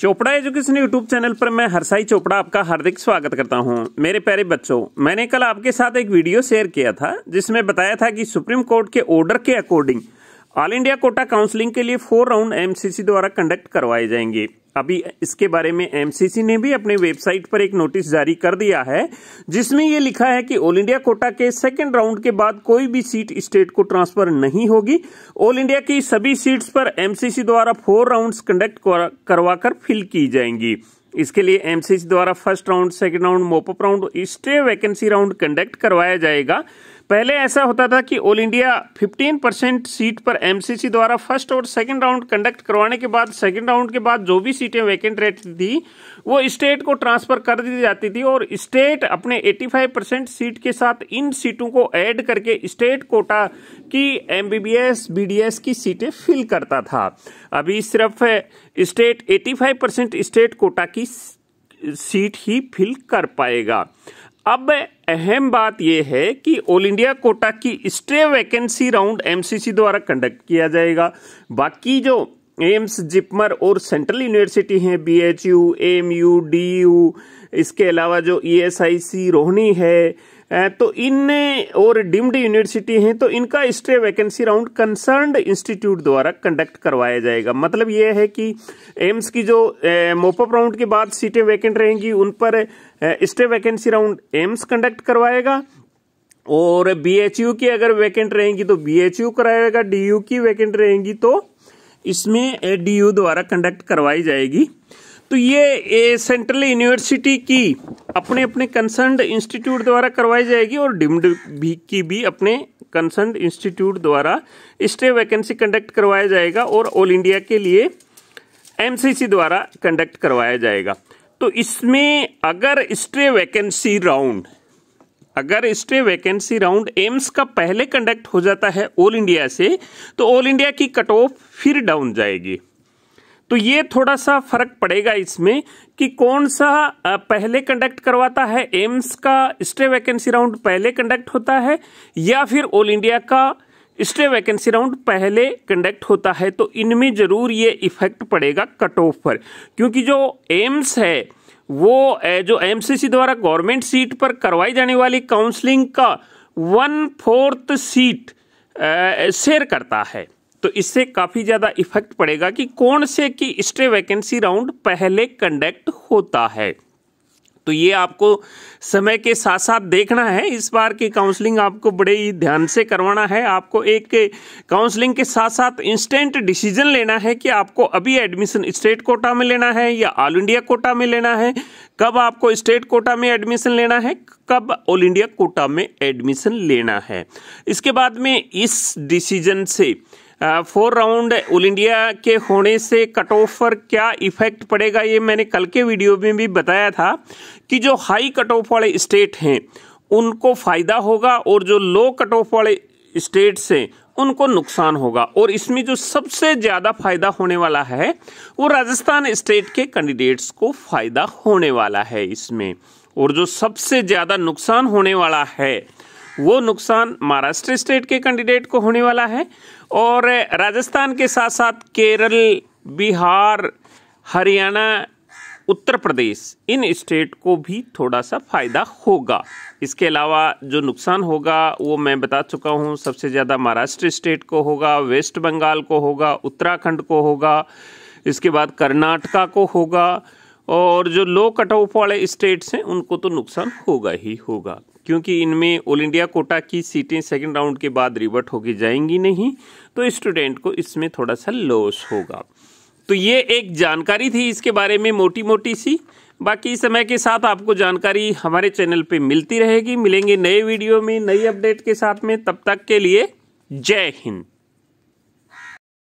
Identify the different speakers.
Speaker 1: Chopra education YouTube channel पर मैं हरसाई चोपड़ा आपका हार्दिक स्वागत करता हूं। मेरे प्यारे बच्चों मैंने कल आपके साथ एक वीडियो शेयर किया था जिसमें बताया था कि सुप्रीम कोर्ट के ऑर्डर के according all India quota counselling के लिए फोर राउंड एमसीसी द्वारा कंडक्ट करवाए जाएंगे अभी इसके बारे में एमसीसी ने भी अपने वेबसाइट पर एक नोटिस जारी कर दिया है जिसमें यह लिखा है कि ऑल इंडिया कोटा के सेकेंड राउंड के बाद कोई भी सीट स्टेट को ट्रांसफर नहीं होगी ऑल इंडिया की सभी सीट्स पर एमसीसी द्वारा फोर राउंड्स कंडक्ट करवाकर फिल की जाएंगी इसके लिए एमसीसी द्वारा first round second round mop up round stray vacancy round conduct करवाया जाएगा पहले ऐसा होता था कि ऑल इंडिया 15 परसेंट सीट पर एमसीसी द्वारा फर्स्ट और सेकंड राउंड कंडक्ट करवाने के बाद सेकंड राउंड के बाद जो भी सीटें वैकेंट रहती थी वो स्टेट को ट्रांसफर कर दी जाती थी और स्टेट अपने 85 परसेंट सीट के साथ इन सीटों को ऐड करके स्टेट कोटा की एमबीबीएस बीडीएस की सीटें फिल करता था अभी सिर्फ state eighty percent state quota की सीट ही फिल कर पाएगा अब अहम बात यह है कि ऑल इंडिया कोटा की स्ट्रे वैकेंसी राउंड एमसीसी द्वारा कंडक्ट किया जाएगा बाकी जो एम्स जिपमर और सेंट्रल यूनिवर्सिटी हैं B H U M U D U इसके अलावा जो ई एस आई सी रोहनी है तो इन और डीम्ड यूनिवर्सिटी हैं तो इनका stray vacancy round concern institute द्वारा कंडक्ट करवाया जाएगा मतलब यह है कि एम्स की जो मोपअप राउंड के बाद सीटें वैकेंट रहेंगी उन पर stray vacancy round AIIMS conduct करवाएगा और बीएचयू की अगर वैकेंट रहेंगी तो बीएचयू कराएगा डीयू की वैकेंट रहेंगी तो इसमें डीयू द्वारा कंडक्ट करवाई जाएगी तो ये सेंट्रल यूनिवर्सिटी की अपने अपने कंसर्न इंस्टीट्यूट द्वारा करवाई जाएगी और डिम्ड भी की भी अपने कंसर्न इंस्टीट्यूट द्वारा स्टे वैकेंसी कंडक्ट करवाया जाएगा और ऑल इंडिया के लिए एमसीसी द्वारा कंडक्ट करवाया जाएगा तो इसमें अगर स्टे वैकेंसी राउंड अगर स्टे वैकेंसी राउंड एम्स का पहले कंडक्ट हो जाता है ऑल इंडिया से तो ऑल इंडिया की कट ऑफ फिर डाउन जाएगी तो ये थोड़ा सा फर्क पड़ेगा इसमें कि कौन सा पहले कंडक्ट करवाता है एम्स का स्टे वैकेंसी राउंड पहले कंडक्ट होता है या फिर ऑल इंडिया का स्टे वैकेंसी राउंड पहले कंडक्ट होता है तो इनमें जरूर ये इफेक्ट पड़ेगा कट ऑफ पर क्योंकि जो एम्स है वो जो एमसीसी द्वारा गवर्नमेंट सीट पर करवाई जाने वाली काउंसलिंग का वन फोर्थ सीट शेयर करता है तो इससे काफ़ी ज़्यादा इफेक्ट पड़ेगा कि कौन से की स्ट्रे वैकेंसी राउंड पहले कंडक्ट होता है तो ये आपको समय के साथ साथ देखना है इस बार की काउंसलिंग आपको बड़े ही ध्यान से करवाना है आपको एक काउंसलिंग के साथ साथ इंस्टेंट डिसीजन लेना है कि आपको अभी एडमिशन स्टेट कोटा में लेना है या ऑल इंडिया कोटा में लेना है कब आपको स्टेट कोटा में एडमिशन लेना है कब ऑल इंडिया कोटा में एडमिशन लेना है इसके बाद में इस डिसीजन से फोर राउंड ऑल इंडिया के होने से कट ऑफ पर क्या इफेक्ट पड़ेगा ये मैंने कल के वीडियो में भी बताया था कि जो हाई कट ऑफ वाले स्टेट हैं उनको फ़ायदा होगा और जो लो कट ऑफ वाले स्टेट्स हैं उनको नुकसान होगा और इसमें जो सबसे ज़्यादा फायदा होने वाला है वो राजस्थान स्टेट के कैंडिडेट्स को फ़ायदा होने वाला है इसमें और जो सबसे ज़्यादा नुकसान होने वाला है वो नुकसान महाराष्ट्र स्टेट के कैंडिडेट को होने वाला है और राजस्थान के साथ साथ केरल बिहार हरियाणा उत्तर प्रदेश इन स्टेट को भी थोड़ा सा फायदा होगा इसके अलावा जो नुकसान होगा वो मैं बता चुका हूँ सबसे ज़्यादा महाराष्ट्र स्टेट को होगा वेस्ट बंगाल को होगा उत्तराखंड को होगा इसके बाद कर्नाटका को होगा और जो लो कट ऑफ वाले स्टेट्स हैं उनको तो नुकसान होगा ही होगा क्योंकि इनमें ऑल इंडिया कोटा की सीटें सेकंड राउंड के बाद रिवर्ट होगी जाएंगी नहीं तो स्टूडेंट को इसमें थोड़ा सा लॉस होगा तो ये एक जानकारी थी इसके बारे में मोटी मोटी सी बाकी समय के साथ आपको जानकारी हमारे चैनल पे मिलती रहेगी मिलेंगे नए वीडियो में नई अपडेट के साथ में तब तक के लिए जय हिंद